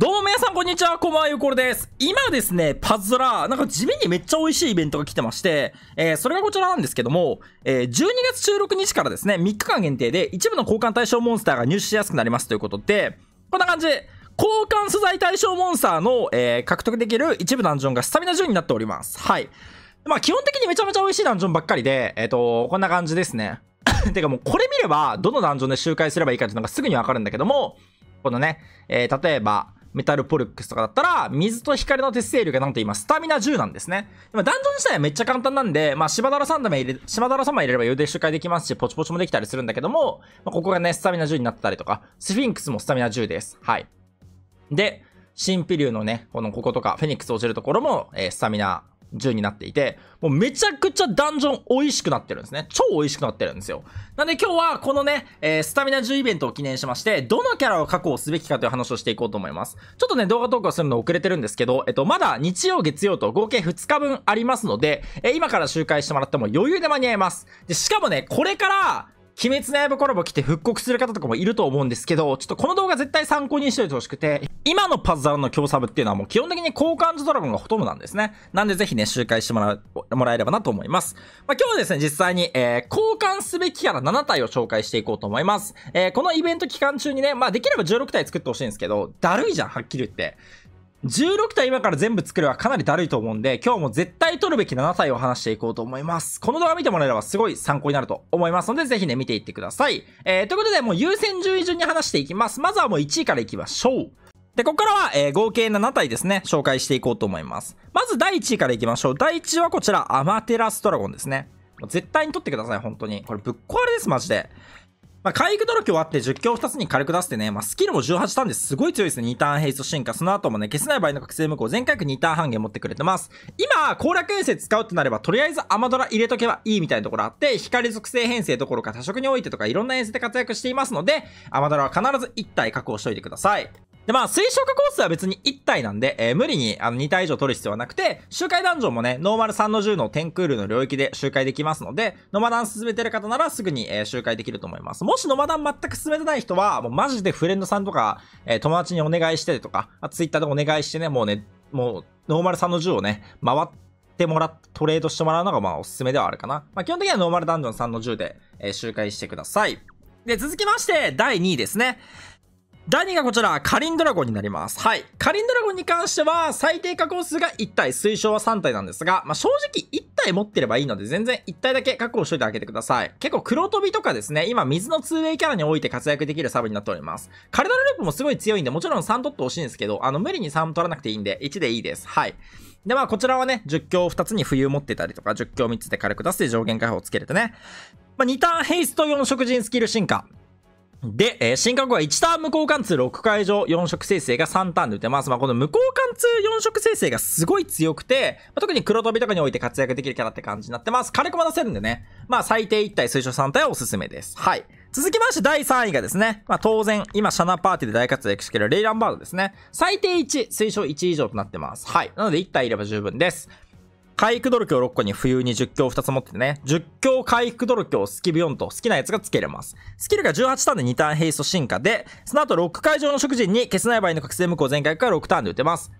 どうも皆さんこんにちは、こんばんは、ゆうころです。今ですね、パズドラ、なんか地味にめっちゃ美味しいイベントが来てまして、えー、それがこちらなんですけども、えー、12月16日からですね、3日間限定で一部の交換対象モンスターが入手しやすくなりますということで、こんな感じで、交換素材対象モンスターの、えー、獲得できる一部ダンジョンがスタミナ順になっております。はい。まあ基本的にめちゃめちゃ美味しいダンジョンばっかりで、えっ、ー、と、こんな感じですね。てかもうこれ見れば、どのダンジョンで周回すればいいかっていうのがすぐにわかるんだけども、このね、えー、例えば、メタルポルックスとかだったら、水と光の鉄星流がなんと今、スタミナ10なんですね。ダンジョン自体はめっちゃ簡単なんで、まあ、島田三玉入れ、島田様入れれば余裕で周回できますし、ポチポチもできたりするんだけども、まあ、ここがね、スタミナ10になったりとか、スフィンクスもスタミナ10です。はい。で、神秘竜のね、このこことか、フェニックス落ちるところも、えー、スタミナ銃になっていて、もうめちゃくちゃダンジョン美味しくなってるんですね。超美味しくなってるんですよ。なんで今日はこのね、えー、スタミナ10イベントを記念しまして、どのキャラを確保すべきかという話をしていこうと思います。ちょっとね、動画投稿するの遅れてるんですけど、えっと、まだ日曜、月曜と合計2日分ありますので、えー、今から周回してもらっても余裕で間に合います。で、しかもね、これから、鬼滅の刃コラボ来て復刻する方とかもいると思うんですけど、ちょっとこの動画絶対参考にしておいてほしくて、今のパズドラの強サブっていうのはもう基本的に交換図ドラゴンがほとんどなんですね。なんでぜひね、周回してもらう、もらえればなと思います。まあ、今日はですね、実際に、えー、交換すべきキャラ7体を紹介していこうと思います。えー、このイベント期間中にね、まあできれば16体作ってほしいんですけど、だるいじゃん、はっきり言って。16体今から全部作るはかなりだるいと思うんで、今日も絶対取るべき7体を話していこうと思います。この動画見てもらえればすごい参考になると思いますので、ぜひね、見ていってください。えー、ということで、もう優先順位順に話していきます。まずはもう1位からいきましょう。で、ここからは、えー、合計7体ですね、紹介していこうと思います。まず第1位からいきましょう。第1位はこちら、アマテラスドラゴンですね。絶対に取ってください、本当に。これぶっ壊れです、マジで。まあ、復努力終わって10強2つに軽く出してね、まあ、スキルも18ターンですごい強いですね。2ターンヘイスト進化。その後もね、消せない場合の覚醒無効。全回区2ターン半減持ってくれてます。今、攻略編成使うってなれば、とりあえずアマドラ入れとけばいいみたいなところあって、光属性編成どころか多色においてとかいろんな編成で活躍していますので、アマドラは必ず1体確保しといてください。で、まあ、水晶化コースは別に1体なんで、えー、無理にあの2体以上取る必要はなくて、周回ダンジョンもね、ノーマル3の10のテンクールの領域で周回できますので、ノマダン進めてる方ならすぐに、えー、周回できると思います。もしノマダン全く進めてない人は、もうマジでフレンドさんとか、えー、友達にお願いしてとか、ツイッターでお願いしてね、もうね、もう、ノーマル3の10をね、回ってもらって、トレードしてもらうのがまあおすすめではあるかな。まあ、基本的にはノーマルダンジョン3の10で、え周回してください。で、続きまして、第2位ですね。第2がこちら、カリンドラゴンになります。はい。カリンドラゴンに関しては、最低加工数が1体、推奨は3体なんですが、まあ、正直1体持ってればいいので、全然1体だけ確保しといてあげてください。結構黒飛びとかですね、今水の 2way キャラにおいて活躍できるサブになっております。カルダルループもすごい強いんで、もちろん3取ってほしいんですけど、あの、無理に3取らなくていいんで、1でいいです。はい。で、まあ、こちらはね、10強2つに冬持ってたりとか、10強3つで軽く出して上限解放をつけるとね。まあ、2ターンヘイスト4食人スキル進化。で、えー、新韓国は1ターン無効貫通6回上4色生成が3ターンで打てます。まあ、この無効貫通4色生成がすごい強くて、まあ、特に黒飛びとかにおいて活躍できるキャラって感じになってます。軽くも出せるんでね。まあ、最低1体、推奨3体はおすすめです。はい。続きまして第3位がですね、まあ、当然、今、シャナパーティーで大活躍してるレイランバードですね。最低1、推奨1以上となってます。はい。なので1体いれば十分です。回復努力を6個に冬に10強2つ持っててね、10強回復努力をスキル4と好きなやつがつけれます。スキルが18ターンで2ターンヘイスト進化で、その後6回上の食人に消せない場合の覚醒無効全回から6ターンで打てます。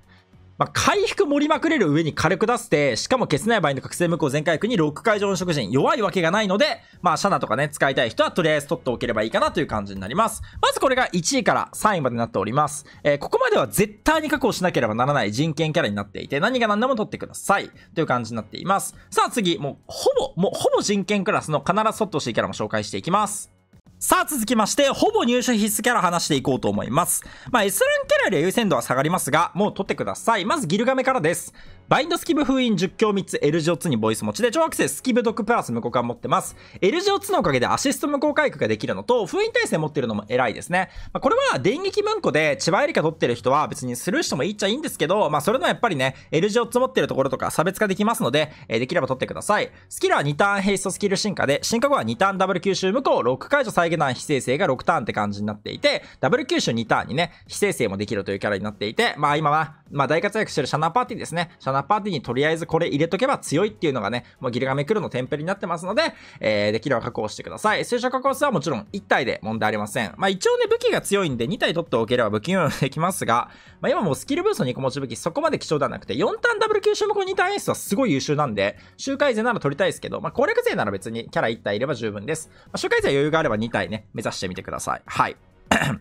まあ、回復盛りまくれる上に軽く出せて、しかも消せない場合の覚醒無効全回復に6回上の食人、弱いわけがないので、まあ、シャナとかね、使いたい人はとりあえず取っておければいいかなという感じになります。まずこれが1位から3位までになっております。えー、ここまでは絶対に確保しなければならない人権キャラになっていて、何が何でも取ってください。という感じになっています。さあ次、もうほぼ、もうほぼ人権クラスの必ず取ってほしいキャラも紹介していきます。さあ続きまして、ほぼ入手必須キャラ話していこうと思います。まあ S ランキャラより優先度は下がりますが、もう取ってください。まずギルガメからです。バインドスキブ封印10強3つ L 字を2にボイス持ちで、超アクセススキブ毒プラス無効化持ってます。L 字を2のおかげでアシスト無効回復ができるのと、封印耐性持ってるのも偉いですね。まあ、これは電撃文庫で千葉エリカ取ってる人は別にスルーしてもいいっちゃいいんですけど、まあそれのやっぱりね、L 字を積もってるところとか差別化できますので、えー、できれば取ってください。スキルは2ターンヘイストスキル進化で、進化後は2ターンダブル吸収無効、6解除再現弾非生成が6ターンって感じになっていて、ダブル吸収2ターンにね、非生成もできるというキャラになっていて、まあ今は、まあ大活躍してるシャナーパーティーですね。シャナ7パーティーにとりあえずこれ入れとけば強いっていうのがね、もうギルガメクルのテンプレになってますので、えー、できれば確保してください。推奨確保数はもちろん1体で問題ありません。まあ一応ね、武器が強いんで2体取っておければ武器運用できますが、まあ今もうスキルブースト2個持ち武器そこまで貴重ではなくて、4ターンダブル級種目2ターンエースはすごい優秀なんで、周回勢なら取りたいですけど、まあ攻略勢なら別にキャラ1体いれば十分です。まあ、周回勢は余裕があれば2体ね、目指してみてください。はい。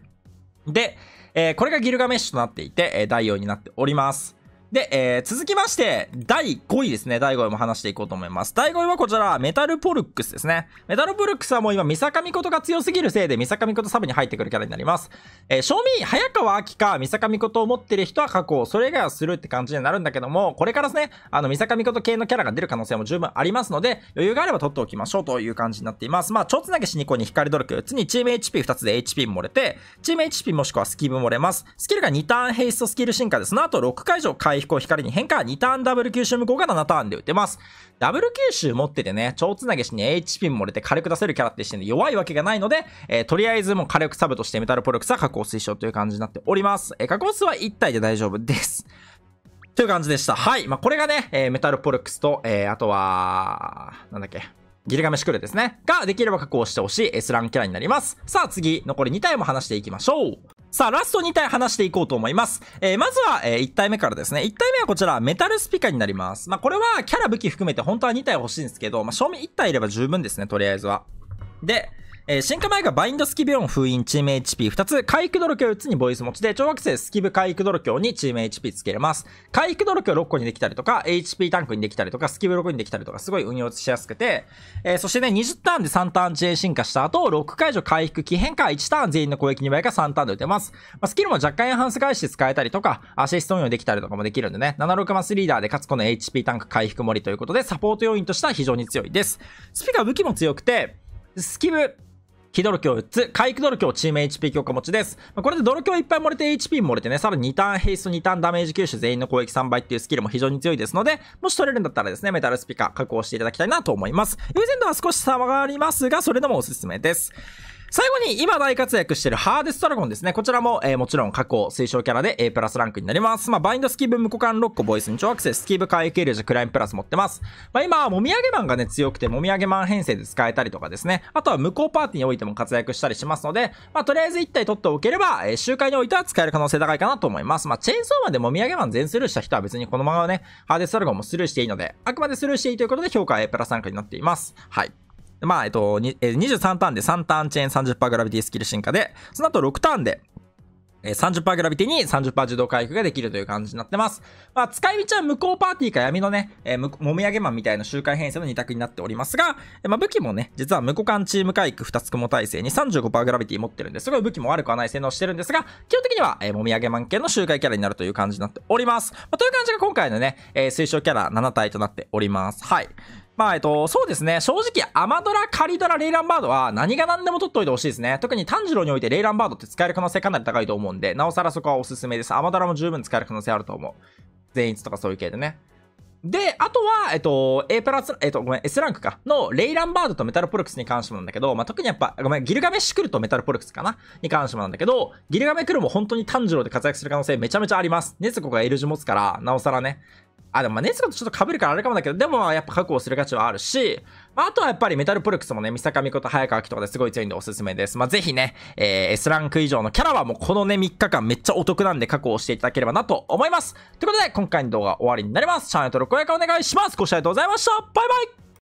で、えー、これがギルガメッシュとなっていて、えー、代用になっております。で、えー、続きまして、第5位ですね。第5位も話していこうと思います。第5位はこちら、メタルポルックスですね。メタルポルックスはもう今、ミサカミことが強すぎるせいで、ミサカミことサブに入ってくるキャラになります。えー、正味、早川明か、ミサカミことを持ってる人は過去、それ以外はするって感じになるんだけども、これからですね、あの、ミサカミこと系のキャラが出る可能性も十分ありますので、余裕があれば取っておきましょうという感じになっています。まあ、ちょっとだけしにこに光努力、次にチーム HP2 つで HP 漏れて、チーム HP もしくはスキーブ漏れます。スキルが2ターンヘイストスキル進化で、その後6解除回飛行光に変化。2ターンダブル吸収無効が7ターンで打てます。ダブル吸収持っててね、超つなげしに HP も漏れて火力出せるキャラってしてね、弱いわけがないので、えー、とりあえずもう火力サブとしてメタルポルクスは加工推奨という感じになっております。えー、加工数は1体で大丈夫です。という感じでした。はい。まあ、これがね、えー、メタルポルクスと、えー、あとは、なんだっけ。ギルガメシクルですね。が、できれば加工してほしい S ランキャラになります。さあ次、残り2体も話していきましょう。さあ、ラスト2体話していこうと思います。えー、まずは、えー、1体目からですね。1体目はこちら、メタルスピカになります。まあ、これはキャラ武器含めて本当は2体欲しいんですけど、まあ、正面1体いれば十分ですね、とりあえずは。で、えー、進化前がバインドスキビオン封印チーム HP2 つ、回復努力を打つにボイス持ちで、超惑星スキブ回復努力にチーム HP つけれます。回復努力を6個にできたりとか、HP タンクにできたりとか、スキブ6にできたりとか、すごい運用しやすくて、えー、そしてね、20ターンで3ターン遅延進化した後、6解除回復期変化1ターン全員の攻撃2倍か3ターンで打てます。まあ、スキルも若干エンハンス返して使えたりとか、アシスト運用できたりとかもできるんでね、76マスリーダーで勝つこの HP タンク回復盛りということで、サポート要員としては非常に強いです。スピが武器も強くて、スキブ、非ドロ強4つ、回復ドロ強、チーム HP 強化持ちです。まあ、これでドロ強いっぱい漏れて HP も漏れてね、さらに2ターンヘイスト、2ターンダメージ吸収、全員の攻撃3倍っていうスキルも非常に強いですので、もし取れるんだったらですね、メタルスピカ加工していただきたいなと思います。優先度は少し差がありますが、それでもおすすめです。最後に今大活躍してるハーデストラゴンですね。こちらも、えー、もちろん過去推奨キャラで A プラスランクになります。まあ、バインドスキーブ無股間6個、ボイスに超アクセス、スキーブ回復エルジクライムプラス持ってます。まあ、今、もみあげマンがね、強くて、もみあげマン編成で使えたりとかですね。あとは無効パーティーにおいても活躍したりしますので、まあ、とりあえず1体取っておければ、えー、周回においては使える可能性高いかなと思います。まあ、チェーンソーマンでもみあげマン全スルーした人は別にこのままね、ハーデストラゴンもスルーしていいので、あくまでスルーしていいということで評価は A プラスランクになっています。はい。まあ、えっと、23ターンで3ターンチェーン30%グラビティスキル進化で、その後6ターンで30%グラビティに30%自動回復ができるという感じになってます。まあ、使い道は無効パーティーか闇のね、えー、もみあげマンみたいな周回編成の2択になっておりますが、えー、まあ、武器もね、実は無効間チーム回復2つ雲体制に35%グラビティ持ってるんで、すごい武器も悪くはない性能してるんですが、基本的には、えー、もみあげマン系の周回キャラになるという感じになっております。まあ、という感じが今回のね、えー、推奨キャラ7体となっております。はい。まあ、えっと、そうですね。正直、アマドラ、カリドラ、レイランバードは何が何でも取っておいてほしいですね。特に炭治郎においてレイランバードって使える可能性かなり高いと思うんで、なおさらそこはおすすめです。アマドラも十分使える可能性あると思う。全逸とかそういう系でね。で、あとは、えっと、A プラス、えっと、ごめん、S ランクか、の、レイランバードとメタルポルクスに関してもなんだけど、まあ、特にやっぱ、ごめん、ギルガメッシュクルとメタルポルクスかなに関してもなんだけど、ギルガメクルも本当に炭治郎で活躍する可能性めちゃめちゃあります。熱こが L 字持つから、なおさらね、あ、でもまネスコとちょっと被るからあれかもだけど、でもやっぱ確保する価値はあるし、まあ、あとはやっぱりメタルプルクスもね、三坂美子と早川明とかですごい強いんでおすすめです。まあ、ぜひね、えー、S ランク以上のキャラはもうこのね、3日間めっちゃお得なんで確保していただければなと思います。ということで、今回の動画終わりになります。チャンネル登録、高評価お願いします。ご視聴ありがとうございました。バイバイ